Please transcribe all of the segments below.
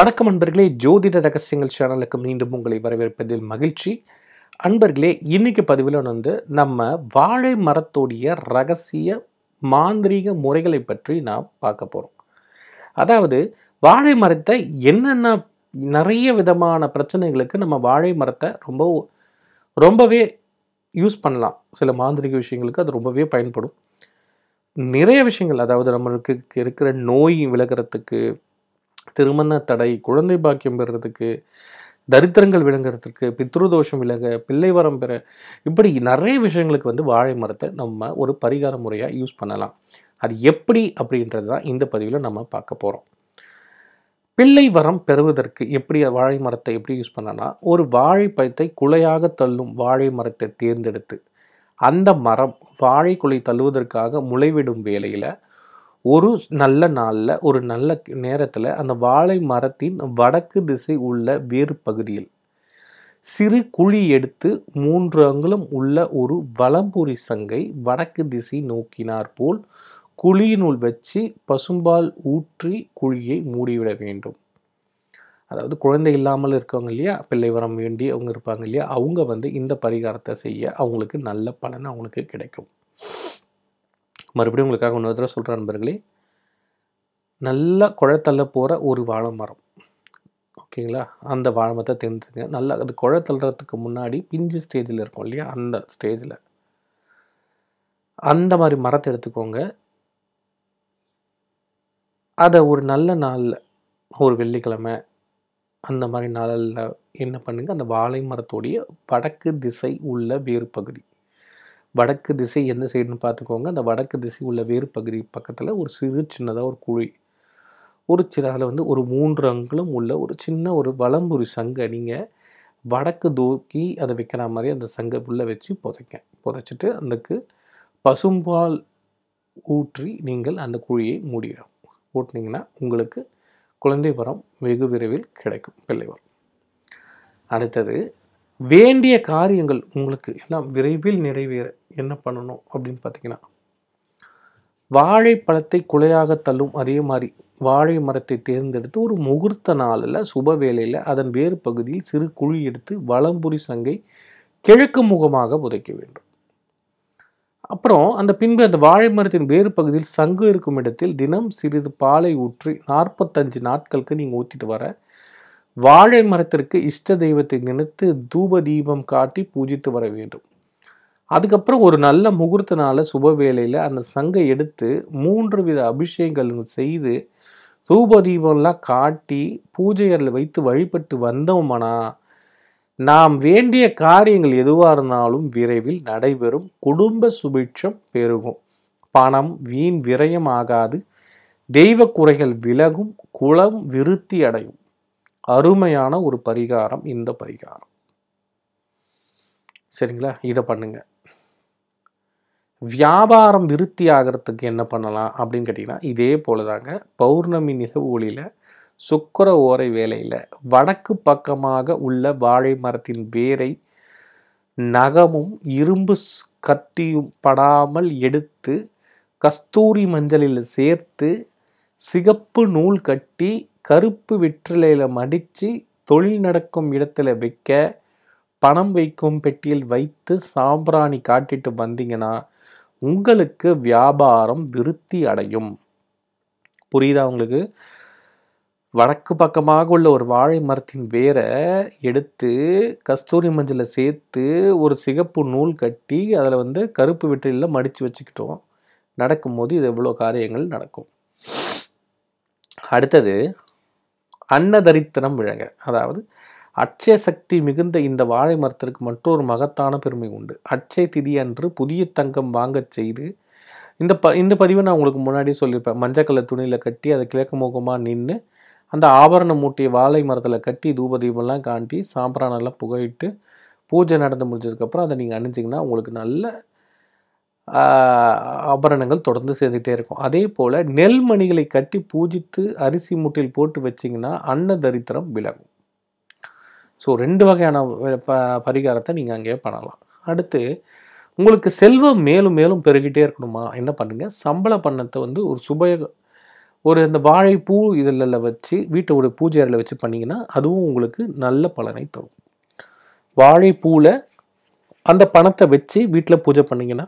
வணக்கம் அன்பர்களே ஜோதிட ரகசியங்கள் சேனலுக்கு மீண்டும் உங்களை வரவேற்பதில் மகிழ்ச்சி அன்பர்களே இன்னைக்கு பதிவில் வந்து நம்ம வாழை மரத்தோடைய ரகசிய மாந்திரீக முறைகளை பற்றி நாம் பார்க்க போகிறோம் அதாவது வாழை மரத்தை என்னென்ன நிறைய விதமான பிரச்சனைகளுக்கு நம்ம வாழை மரத்தை ரொம்ப ரொம்பவே யூஸ் பண்ணலாம் சில மாந்திரிக விஷயங்களுக்கு அது ரொம்பவே பயன்படும் நிறைய விஷயங்கள் அதாவது நம்மளுக்கு இருக்கிற நோய் விலகிறதுக்கு திருமண தடை குழந்தை பாக்கியம் பெறுறதுக்கு தரித்திரங்கள் விளங்குறதுக்கு பித்ருதோஷம் விலக பிள்ளை வரம் பெற இப்படி நிறைய விஷயங்களுக்கு வந்து வாழை மரத்தை நம்ம ஒரு பரிகார முறையாக யூஸ் பண்ணலாம் அது எப்படி அப்படின்றது தான் இந்த பதிவில் நம்ம பார்க்க போகிறோம் பிள்ளை வரம் பெறுவதற்கு எப்படி வாழை மரத்தை எப்படி யூஸ் பண்ணனா ஒரு வாழை பழத்தை குலையாக தள்ளும் வாழை மரத்தை தேர்ந்தெடுத்து அந்த மரம் வாழை குலை தள்ளுவதற்காக முளைவிடும் வேலையில் ஒரு நல்ல நாளில் ஒரு நல்ல நேரத்தில் அந்த வாழை மரத்தின் வடக்கு திசை உள்ள வேறு பகுதியில் சிறு குழி எடுத்து மூன்று அங்குலம் உள்ள ஒரு வலம்புரி சங்கை வடக்கு திசை நோக்கினார் போல் குழியினுள் வச்சு பசும்பால் ஊற்றி குழியை மூடிவிட வேண்டும் அதாவது குழந்தை இல்லாமல் இருக்கவங்க இல்லையா பிள்ளை வரம் வேண்டி அவங்க இருப்பாங்க இல்லையா அவங்க வந்து இந்த பரிகாரத்தை செய்ய அவங்களுக்கு நல்ல பலன் அவங்களுக்கு கிடைக்கும் மறுபடியும் உங்களுக்காக இன்னொரு தடவை சொல்கிறேன் நண்பர்களே நல்லா குழத்தள்ள போகிற ஒரு வாழை மரம் ஓகேங்களா அந்த வாழை மரத்தை தெரிஞ்சுங்க நல்லா அது குழத்தள்ளுறதுக்கு முன்னாடி பிஞ்சு ஸ்டேஜில் இருக்கும் இல்லையா அந்த ஸ்டேஜில் அந்த மாதிரி மரத்தை எடுத்துக்கோங்க அதை ஒரு நல்ல நாளில் ஒரு வெள்ளிக்கிழமை அந்த மாதிரி நாளில் என்ன பண்ணுங்கள் அந்த வாழை மரத்தோடைய வடக்கு திசை உள்ள வேறு பகுதி வடக்கு திசை எந்த சைடுன்னு பார்த்துக்கோங்க அந்த வடக்கு திசை உள்ள வேறு பகுதி பக்கத்தில் ஒரு சிறு சின்னதாக ஒரு குழி ஒரு சிறு அதில் வந்து ஒரு மூன்று அங்குலம் உள்ள ஒரு சின்ன ஒரு வளம்புரி சங்கை நீங்கள் வடக்கு தூக்கி அதை வைக்கிற மாதிரி அந்த சங்கை உள்ளே வச்சு புதைக்க புதைச்சிட்டு அதுக்கு பசும்பால் ஊற்றி நீங்கள் அந்த குழியை மூடிடும் ஊட்டினீங்கன்னா உங்களுக்கு குழந்தை வரம் வெகு விரைவில் கிடைக்கும் பிள்ளை வரம் அடுத்தது வேண்டிய காரியங்கள் உங்களுக்கு எல்லாம் விரைவில் நிறைவேற என்ன பண்ணணும் அப்படின்னு பார்த்தீங்கன்னா வாழைப்பழத்தை குலையாக தள்ளும் அதே மாதிரி வாழை மரத்தை தேர்ந்தெடுத்து ஒரு முகூர்த்த நாளில் சுப வேலையில் அதன் வேறு பகுதியில் சிறு குழி எடுத்து வளம்புரி சங்கை கிழக்கு முகமாக புதைக்க வேண்டும் அப்புறம் அந்த பின்பு அந்த வாழை மரத்தின் வேறு பகுதியில் சங்கு இருக்கும் இடத்தில் தினம் சிறிது பாலை ஊற்றி நாற்பத்தஞ்சு நாட்களுக்கு நீங்கள் ஊற்றிட்டு வர வாழை மரத்திற்கு இஷ்ட தெய்வத்தை நினைத்து தூப தீபம் காட்டி பூஜித்து வர வேண்டும் அதுக்கப்புறம் ஒரு நல்ல முகூர்த்த சுப வேலையில் அந்த சங்கை எடுத்து மூன்று வித அபிஷேகங்கள் செய்து தூப தீபம்லாம் காட்டி பூஜையரில் வைத்து வழிபட்டு வந்தோம்னா நாம் வேண்டிய காரியங்கள் எதுவாக இருந்தாலும் விரைவில் நடைபெறும் குடும்ப சுபிட்சம் பெருகும் பணம் வீண் விரயம் ஆகாது தெய்வ குறைகள் விலகும் குளம் விருத்தி அடையும் அருமையான ஒரு பரிகாரம் இந்த பரிகாரம் சரிங்களா இதை பண்ணுங்க வியாபாரம் விருத்தி ஆகிறதுக்கு என்ன பண்ணலாம் அப்படின்னு கேட்டிங்கன்னா இதே போல தாங்க பௌர்ணமி நிலவு ஒளியில் சுக்கர ஓரை வேலையில் வடக்கு பக்கமாக உள்ள வாழை மரத்தின் வேரை நகமும் இரும்பு கத்தியும் படாமல் எடுத்து கஸ்தூரி மஞ்சளில் சேர்த்து சிகப்பு நூல் கட்டி கருப்பு வெற்றிலையில் மடித்து தொழில் நடக்கும் இடத்துல வைக்க பணம் வைக்கும் பெட்டியில் வைத்து சாம்பிராணி காட்டிட்டு வந்தீங்கன்னா உங்களுக்கு வியாபாரம் விருத்தி அடையும் புரியுதா உங்களுக்கு வடக்கு பக்கமாக உள்ள ஒரு வாழை மரத்தின் வேரை எடுத்து கஸ்தூரி மஞ்சளில் சேர்த்து ஒரு சிகப்பு நூல் கட்டி அதில் வந்து கருப்பு வெற்றிலில் மடித்து வச்சுக்கிட்டோம் நடக்கும்போது இது எவ்வளோ காரியங்கள் நடக்கும் அடுத்தது அன்னதரித்தனம் விழங்க அதாவது அட்சய சக்தி மிகுந்த இந்த வாழை மரத்திற்கு மற்றொரு மகத்தான பெருமை உண்டு அட்சய திதி அன்று புதிய தங்கம் வாங்கச் செய்து இந்த ப இந்த பதிவை நான் உங்களுக்கு முன்னாடியே சொல்லியிருப்பேன் மஞ்சள் கலர் துணியில் கட்டி அதை கிழக்கு முகமாக நின்று அந்த ஆபரண மூட்டிய வாழை மரத்தில் கட்டி தூப தீபம்லாம் காண்டி சாம்பிராணெல்லாம் புகையிட்டு பூஜை நடந்து முடிஞ்சதுக்கப்புறம் அதை நீங்கள் அணிஞ்சிங்கன்னா உங்களுக்கு நல்ல ஆபரணங்கள் தொடர்ந்து செய்துகிட்டே இருக்கும் அதே போல் நெல்மணிகளை கட்டி பூஜித்து அரிசி மூட்டையில் போட்டு வச்சிங்கன்னா அன்ன தரித்திரம் விலகும் ஸோ ரெண்டு வகையான ப பரிகாரத்தை நீங்கள் அங்கேயே பண்ணலாம் அடுத்து உங்களுக்கு செல்வம் மேலும் மேலும் பெருகிட்டே இருக்கணுமா என்ன பண்ணுங்கள் சம்பள பண்ணத்தை வந்து ஒரு சுபய ஒரு அந்த வாழைப்பூ இதில் வச்சு வீட்டோட பூஜை அறையில் வச்சு பண்ணிங்கன்னா அதுவும் உங்களுக்கு நல்ல பலனை தரும் வாழைப்பூவில் அந்த பணத்தை வச்சு வீட்டில் பூஜை பண்ணிங்கன்னா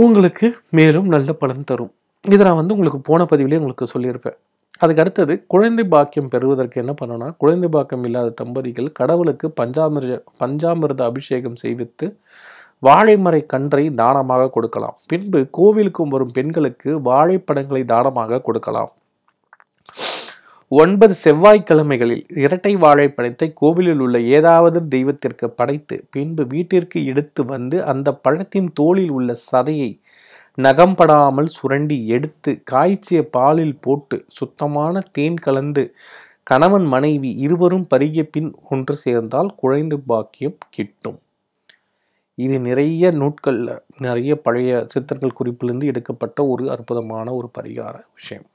உங்களுக்கு மேலும் நல்ல பலன் தரும் இதை நான் வந்து உங்களுக்கு போன பதிவிலே உங்களுக்கு சொல்லியிருப்பேன் அதுக்கு அடுத்தது குழந்தை பாக்கியம் பெறுவதற்கு என்ன பண்ணோன்னா குழந்தை பாக்கியம் இல்லாத தம்பதிகள் கடவுளுக்கு பஞ்சாமிர பஞ்சாமிர்த அபிஷேகம் செய்வித்து வாழைமறை கன்றை தானமாக கொடுக்கலாம் பின்பு கோவிலுக்கும் வரும் பெண்களுக்கு வாழைப்படங்களை தானமாக கொடுக்கலாம் ஒன்பது செவ்வாய்க்கிழமைகளில் இரட்டை வாழை பழத்தை கோவிலில் உள்ள ஏதாவது தெய்வத்திற்கு படைத்து பின்பு வீட்டிற்கு எடுத்து வந்து அந்த பழத்தின் தோளில் உள்ள சதையை நகம்படாமல் சுரண்டி எடுத்து காய்ச்சிய பாலில் போட்டு சுத்தமான தேன் கலந்து கணவன் மனைவி இருவரும் பருகிய பின் ஒன்று சேர்ந்தால் குழைந்து பாக்கியம் கிட்டும் இது நிறைய நூட்களில் நிறைய பழைய சித்தர்கள் குறிப்பிலிருந்து எடுக்கப்பட்ட ஒரு அற்புதமான ஒரு பரிகார விஷயம்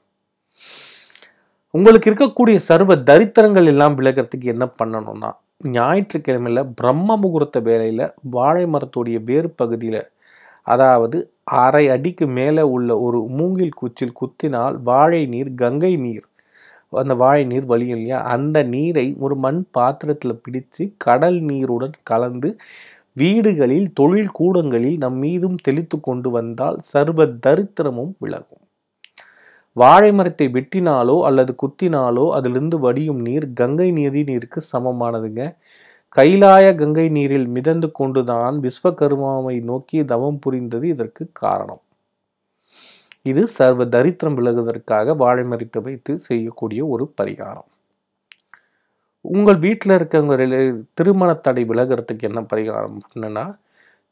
உங்களுக்கு இருக்கக்கூடிய சர்வ தரித்திரங்கள் எல்லாம் விலகிறதுக்கு என்ன பண்ணணும்னா ஞாயிற்றுக்கிழமையில் பிரம்ம முகூர்த்த வேலையில் வாழை மரத்துடைய வேறு பகுதியில் அதாவது அரை அடிக்கு மேலே உள்ள ஒரு மூங்கில் குச்சில் குத்தினால் வாழை நீர் கங்கை நீர் அந்த வாழை நீர் வலியும் இல்லையா அந்த நீரை ஒரு மண் பாத்திரத்தில் பிடித்து கடல் நீருடன் கலந்து வீடுகளில் தொழில் கூடங்களில் நம் மீதும் தெளித்து கொண்டு வந்தால் சர்வ தரித்திரமும் விலகும் வாழை மரத்தை வெட்டினாலோ அல்லது குத்தினாலோ அதிலிருந்து வடியும் நீர் கங்கை நதி நீருக்கு சமமானதுங்க கைலாய கங்கை நீரில் மிதந்து கொண்டுதான் விஸ்வகர்மாவை நோக்கி தவம் புரிந்தது இதற்கு காரணம் இது சர்வ தரித்திரம் விலகுவதற்காக வாழை மறித்து வைத்து செய்யக்கூடிய ஒரு பரிகாரம் உங்கள் வீட்டில் இருக்கிறவங்க திருமண தடை விலகிறதுக்கு என்ன பரிகாரம் பண்ணுன்னா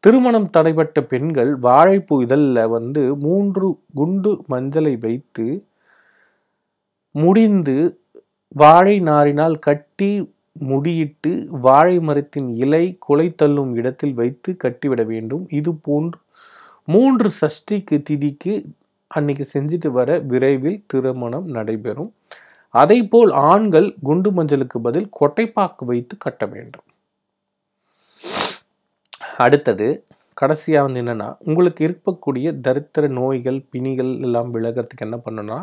திருமணம் தடைபட்ட பெண்கள் வாழைப்பூ இதழில் வந்து மூன்று குண்டு மஞ்சளை வைத்து முடிந்து வாழை நாரினால் கட்டி முடியிட்டு வாழை மரத்தின் இலை குலை தள்ளும் இடத்தில் வைத்து கட்டிவிட வேண்டும் இது போன்று மூன்று சஷ்டிக்கு திதிக்கு அன்னைக்கு செஞ்சுட்டு வர விரைவில் திருமணம் நடைபெறும் அதே போல் ஆண்கள் குண்டு மஞ்சளுக்கு பதில் கொட்டைப்பாக்கு வைத்து கட்ட வேண்டும் அடுத்தது கடைசியாக வந்து என்னென்னா உங்களுக்கு இருக்கக்கூடிய தரித்திர நோய்கள் பிணிகள் எல்லாம் விலகிறதுக்கு என்ன பண்ணுன்னா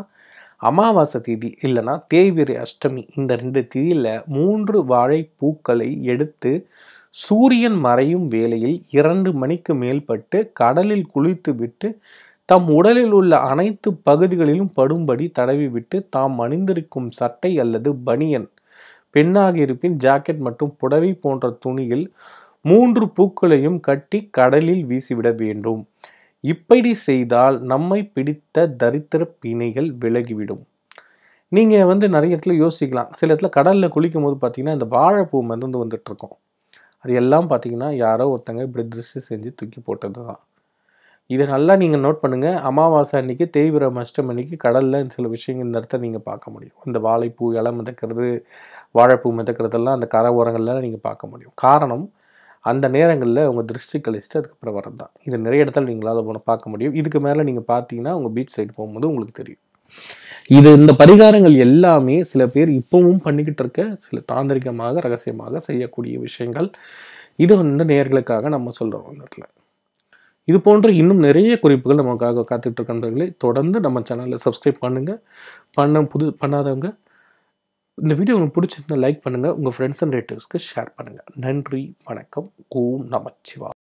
அமாவாசை தீதி இல்லைன்னா தேய்பிரை அஷ்டமி இந்த ரெண்டு தீதியில் மூன்று வாழைப்பூக்களை எடுத்து சூரியன் மறையும் வேளையில் இரண்டு மணிக்கு மேல்பட்டு கடலில் குளித்து விட்டு தம் உடலில் உள்ள அனைத்து பகுதிகளிலும் படும்படி தடவி விட்டு தாம் அணிந்திருக்கும் சட்டை அல்லது பனியன் பெண்ணாக இருப்பின் ஜாக்கெட் மற்றும் புடவை போன்ற துணியில் மூன்று பூக்களையும் கட்டி கடலில் வீசிவிட வேண்டும் இப்படி செய்தால் நம்மை பிடித்த தரித்திர பிணைகள் விலகிவிடும் நீங்கள் வந்து நிறைய இடத்துல யோசிக்கலாம் சில இடத்துல கடலில் குளிக்கும் போது பார்த்தீங்கன்னா இந்த வாழைப்பூ வந்து வந்துட்டுருக்கோம் அது எல்லாம் பார்த்தீங்கன்னா யாரோ ஒருத்தங்க இப்படி திருஷ்டி செஞ்சு தூக்கி போட்டது தான் இதை நல்லா நீங்கள் நோட் பண்ணுங்கள் அமாவாசை அன்னைக்கு தேய்விரம் அஷ்டம் அன்னைக்கு கடலில் சில விஷயங்கள் இந்த இடத்த நீங்கள் பார்க்க முடியும் இந்த வாழைப்பூ இலை மிதக்கிறது வாழைப்பூ மிதக்கிறதெல்லாம் அந்த கரை ஓரங்கள்லாம் நீங்கள் பார்க்க முடியும் காரணம் அந்த நேரங்களில் உங்கள் திருஷ்டி கழிச்சிட்டு அதுக்கப்புறம் வரது தான் இது நிறைய இடத்துல நீங்களால் போன பார்க்க முடியும் இதுக்கு மேலே நீங்கள் பார்த்தீங்கன்னா உங்கள் பீச் சைடு போகும்போது உங்களுக்கு தெரியும் இது இந்த பரிகாரங்கள் எல்லாமே சில பேர் இப்பவும் பண்ணிக்கிட்டு இருக்க சில தாந்திரிகமாக ரகசியமாக செய்யக்கூடிய விஷயங்கள் இது வந்து நேர்களுக்காக நம்ம சொல்கிறோம் அந்த இடத்துல இது போன்ற இன்னும் நிறைய குறிப்புகள் நமக்காக இருக்கின்றவர்களே தொடர்ந்து நம்ம சேனலில் சப்ஸ்கிரைப் பண்ணுங்கள் பண்ண புது பண்ணாதவங்க இந்த வீடியோ உங்களுக்கு பிடிச்சிருந்தால் லைக் பண்ணுங்கள் உங்கள் ஃப்ரெண்ட்ஸ் அண்ட் ரிலேட்டிவ்ஸ்க்கு ஷேர் பண்ணுங்கள் நன்றி வணக்கம் ஓம் நமச்சிவா